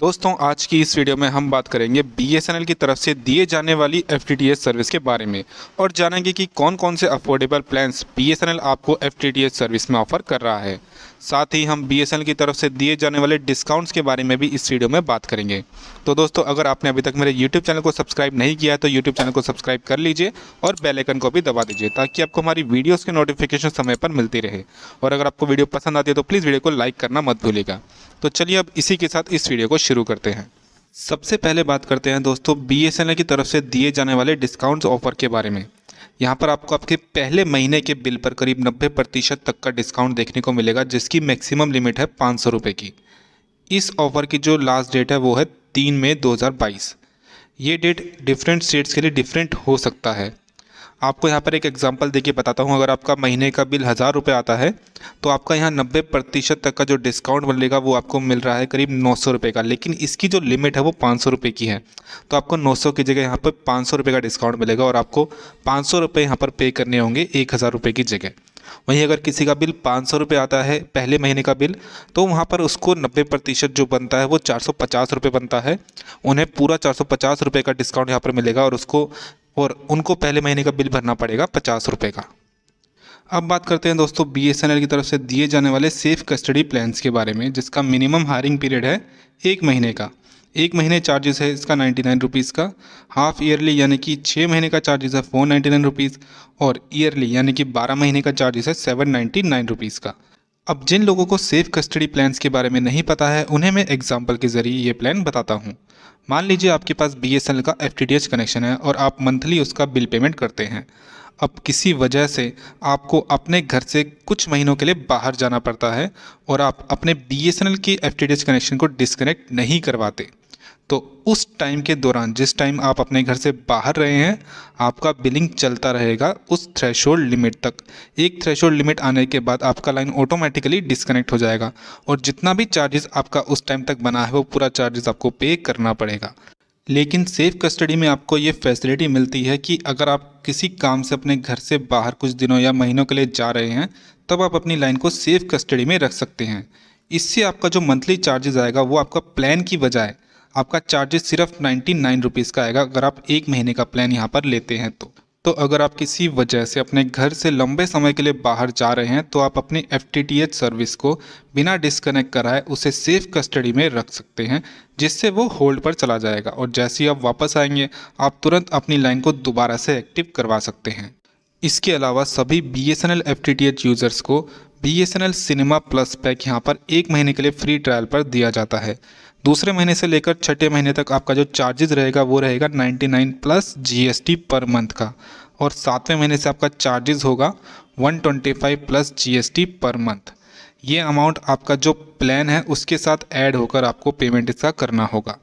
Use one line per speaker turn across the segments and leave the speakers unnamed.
दोस्तों आज की इस वीडियो में हम बात करेंगे बीएसएनएल की तरफ से दिए जाने वाली एफटीटीएस सर्विस के बारे में और जानेंगे कि कौन कौन से अफोर्डेबल प्लान्स बीएसएनएल आपको एफटीटीएस सर्विस में ऑफर कर रहा है साथ ही हम बी की तरफ से दिए जाने वाले डिस्काउंट्स के बारे में भी इस वीडियो में बात करेंगे तो दोस्तों अगर आपने अभी तक मेरे यूट्यूब चैनल को सब्सक्राइब नहीं किया है तो यूट्यूब चैनल को सब्सक्राइब कर लीजिए और आइकन को भी दबा दीजिए ताकि आपको हमारी वीडियोज़ के नोटिफिकेशन समय पर मिलती रहे और अगर आपको वीडियो पसंद आती है तो प्लीज़ वीडियो को लाइक करना मत भूलेगा तो चलिए अब इसी के साथ इस वीडियो को शुरू करते हैं सबसे पहले बात करते हैं दोस्तों बी की तरफ से दिए जाने वाले डिस्काउंट्स ऑफर के बारे में यहाँ पर आपको आपके पहले महीने के बिल पर करीब नब्बे प्रतिशत तक का डिस्काउंट देखने को मिलेगा जिसकी मैक्सिमम लिमिट है पाँच सौ रुपये की इस ऑफ़र की जो लास्ट डेट है वो है तीन मई 2022 ये डेट डिफरेंट स्टेट्स के लिए डिफरेंट हो सकता है आपको यहाँ पर एक एग्जाम्पल देके बताता हूँ अगर आपका महीने का बिल हज़ार रुपये आता है तो आपका यहाँ नब्बे प्रतिशत तक का जो डिस्काउंट मिलेगा वो आपको मिल रहा है करीब नौ सौ रुपये का लेकिन इसकी जो लिमिट है वो पाँच सौ रुपये की है तो आपको नौ सौ की जगह यहाँ पर पाँच सौ रुपये का डिस्काउंट मिलेगा और आपको पाँच सौ रुपये यहाँ पर पे करने होंगे एक हज़ार रुपये की जगह वहीं अगर किसी का बिल पाँच सौ रुपये आता है पहले महीने का बिल तो वहाँ पर उसको नब्बे प्रतिशत जो बनता है वो चार सौ पचास रुपये बनता है उन्हें पूरा चार सौ पचास रुपये का डिस्काउंट यहाँ पर मिलेगा और उसको और उनको पहले महीने का बिल भरना पड़ेगा पचास रुपये का अब बात करते हैं दोस्तों बी की तरफ से दिए जाने वाले सेफ कस्टडी प्लान्स के बारे में जिसका मिनिमम हायरिंग पीरियड है एक महीने का एक महीने चार्जेस है इसका नाइन्टी नाइन रुपीज़ का हाफ ईयरली यानी कि छः महीने का चार्जेस है फोर नाइन्टी नाइन रुपीज़ और ईयरली यानी कि बारह महीने का चार्जेस है सेवन नाइन्टी नाइन रुपीज़ का अब जिन लोगों को सेफ कस्टडी प्लान्स के बारे में नहीं पता है उन्हें मैं एग्जाम्पल के ज़रिए ये प्लान बताता हूँ मान लीजिए आपके पास बी का एफ कनेक्शन है और आप मंथली उसका बिल पेमेंट करते हैं अब किसी वजह से आपको अपने घर से कुछ महीनों के लिए बाहर जाना पड़ता है और आप अपने बी के एफ कनेक्शन को डिस्कनेक्ट नहीं करवाते तो उस टाइम के दौरान जिस टाइम आप अपने घर से बाहर रहे हैं आपका बिलिंग चलता रहेगा उस थ्रेश लिमिट तक एक थ्रेश लिमिट आने के बाद आपका लाइन ऑटोमेटिकली डिस्कनेक्ट हो जाएगा और जितना भी चार्जेस आपका उस टाइम तक बना है वो पूरा चार्जेस आपको पे करना पड़ेगा लेकिन सेफ़ कस्टडी में आपको ये फैसिलिटी मिलती है कि अगर आप किसी काम से अपने घर से बाहर कुछ दिनों या महीनों के लिए जा रहे हैं तब आप अपनी लाइन को सेफ़ कस्टडी में रख सकते हैं इससे आपका जो मंथली चार्जेस आएगा वो आपका प्लान की बजाय आपका चार्जेस सिर्फ नाइन्टी नाइन रुपीज़ का आएगा अगर आप एक महीने का प्लान यहाँ पर लेते हैं तो तो अगर आप किसी वजह से अपने घर से लंबे समय के लिए बाहर जा रहे हैं तो आप अपनी एफ सर्विस को बिना डिस्कनेक्ट कराए उसे सेफ कस्टडी में रख सकते हैं जिससे वो होल्ड पर चला जाएगा और जैसे ही आप वापस आएंगे आप तुरंत अपनी लाइन को दोबारा से एक्टिव करवा सकते हैं इसके अलावा सभी बी एस एन यूज़र्स को B S cinema plus pack यहाँ पर एक महीने के लिए फ्री ट्रायल पर दिया जाता है दूसरे महीने से लेकर छठे महीने तक आपका जो चार्जेस रहेगा वो रहेगा 99 प्लस जीएसटी पर मंथ का और सातवें महीने से आपका चार्जेस होगा 125 प्लस जीएसटी पर मंथ ये अमाउंट आपका जो प्लान है उसके साथ ऐड होकर आपको पेमेंट इसका करना होगा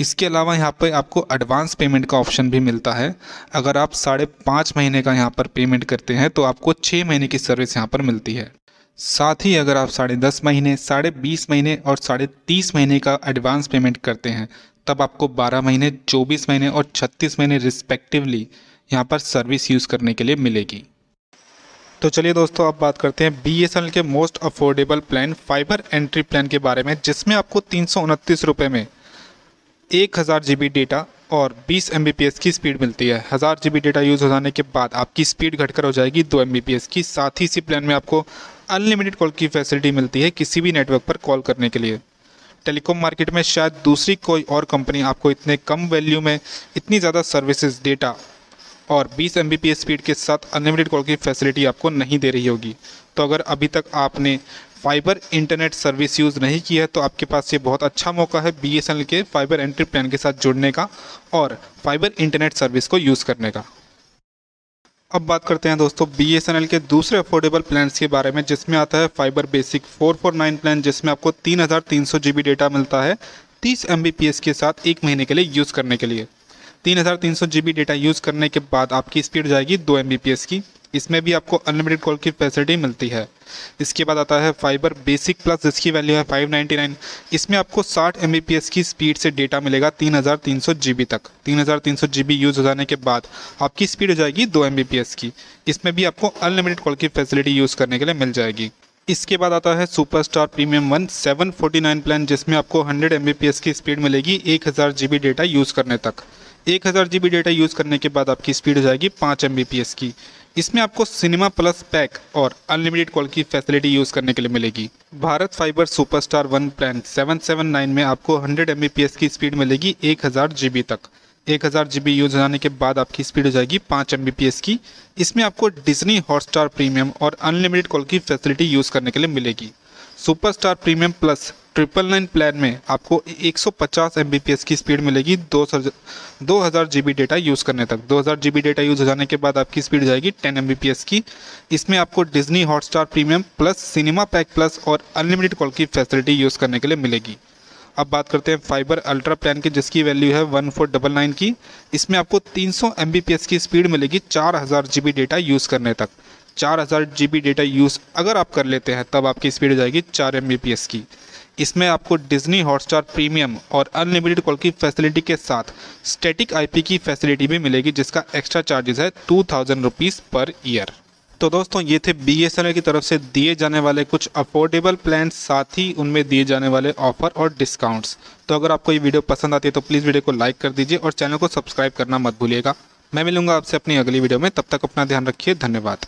इसके अलावा यहाँ पर आपको एडवांस पेमेंट का ऑप्शन भी मिलता है अगर आप साढ़े पाँच महीने का यहाँ पर पेमेंट करते हैं तो आपको छः महीने की सर्विस यहाँ पर मिलती है साथ ही अगर आप साढ़े दस महीने साढ़े बीस महीने और साढ़े तीस महीने का एडवांस पेमेंट करते हैं तब आपको बारह महीने चौबीस महीने और छत्तीस महीने रिस्पेक्टिवली यहाँ पर सर्विस यूज़ करने के लिए मिलेगी तो चलिए दोस्तों अब बात करते हैं बी के most affordable plan fibre entry plan के बारे में जिसमें आपको तीन रुपए में एक हज़ार जी डेटा और 20 एम की स्पीड मिलती है हज़ार जी डेटा यूज़ हो जाने के बाद आपकी स्पीड घटकर हो जाएगी दो एम की साथ ही इसी प्लान में आपको अनलिमिटेड कॉल की फैसिलिटी मिलती है किसी भी नेटवर्क पर कॉल करने के लिए टेलीकॉम मार्केट में शायद दूसरी कोई और कंपनी आपको इतने कम वैल्यू में इतनी ज़्यादा सर्विसेज डेटा और 20 एम स्पीड के साथ अनलिमिटेड कॉल की फैसिलिटी आपको नहीं दे रही होगी तो अगर अभी तक आपने फाइबर इंटरनेट सर्विस यूज़ नहीं की है तो आपके पास ये बहुत अच्छा मौका है बी के फाइबर एंट्री प्लान के साथ जुड़ने का और फाइबर इंटरनेट सर्विस को यूज़ करने का अब बात करते हैं दोस्तों बी के दूसरे अफोर्डेबल प्लान्स के बारे में जिसमें आता है फाइबर बेसिक 449 प्लान जिसमें आपको 3,300 जीबी डेटा मिलता है 30 एम के साथ एक महीने के लिए यूज़ करने के लिए 3,300 जीबी डेटा यूज़ करने के बाद आपकी स्पीड जाएगी दो एम की इसमें भी आपको अनलिमिटेड कॉल की फैसिलिटी मिलती है इसके बाद आता है फाइबर बेसिक प्लस जिसकी वैल्यू है 599 इसमें आपको 60 एम की स्पीड से डेटा मिलेगा 3300 जीबी तक 3300 जीबी यूज़ हो जाने के बाद आपकी स्पीड हो जाएगी 2 एम की इसमें भी आपको अनलिमिटेड कॉल की फैसिलिटी यूज़ करने के लिए मिल जाएगी इसके बाद आता है super star premium one seven plan जिसमें आपको हंड्रेड एम की स्पीड मिलेगी एक जीबी डेटा यूज़ करने तक 1000 जीबी डेटा यूज़ करने के बाद आपकी स्पीड हो जाएगी 5 एम की इसमें आपको सिनेमा प्लस पैक और अनलिमिटेड कॉल की फैसिलिटी यूज़ करने के लिए मिलेगी Bharat fibre superstar one plan 779 में आपको 100 एम की स्पीड मिलेगी एक हज़ार तक एक हज़ार जी यूज हो जाने के बाद आपकी स्पीड हो जाएगी पाँच एम की इसमें आपको डिजनी हॉटस्टार प्रीमियम और अनलिमिटेड कॉल की फैसिलिटी यूज़ करने के लिए मिलेगी superstar premium plus triple nine plan में आपको 150 एम की स्पीड मिलेगी दो सर दो हज़ार जी डेटा यूज़ करने तक 2000 जी डेटा यूज़ हो जाने के बाद आपकी स्पीड जाएगी 10 एम की इसमें आपको Disney Hotstar premium plus cinema pack plus और अनलिमिटेड कॉल की फैसिलिटी यूज़ करने के लिए मिलेगी अब बात करते हैं फाइबर अल्ट्रा प्लान की जिसकी वैल्यू है वन फोर डबल नाइन की इसमें आपको तीन सौ एम की स्पीड मिलेगी चार हज़ार जी डेटा यूज़ करने तक चार हज़ार जी बी डेटा यूज़ अगर आप कर लेते हैं तब आपकी स्पीड हो जाएगी चार एम बी पी एस की इसमें आपको डिज्नी हॉटस्टार प्रीमियम और अनलिमिटेड कॉल की फैसिलिटी के साथ स्टैटिक आईपी की फैसिलिटी भी मिलेगी जिसका एक्स्ट्रा चार्जेस है two thousand rupees per year तो दोस्तों ये थे बी एस एन एल की तरफ से दिए जाने वाले कुछ अफोर्डेबल प्लान साथ ही उनमें दिए जाने वाले ऑफर और डिस्काउंट्स तो अगर आपको ये वीडियो पसंद आती है तो प्लीज़ वीडियो को लाइक कर दीजिए और चैनल को सब्सक्राइब करना मत भूलिएगा मैं मिलूंगा आपसे अपनी अगली वीडियो में तब तक अपना ध्यान रखिए धन्यवाद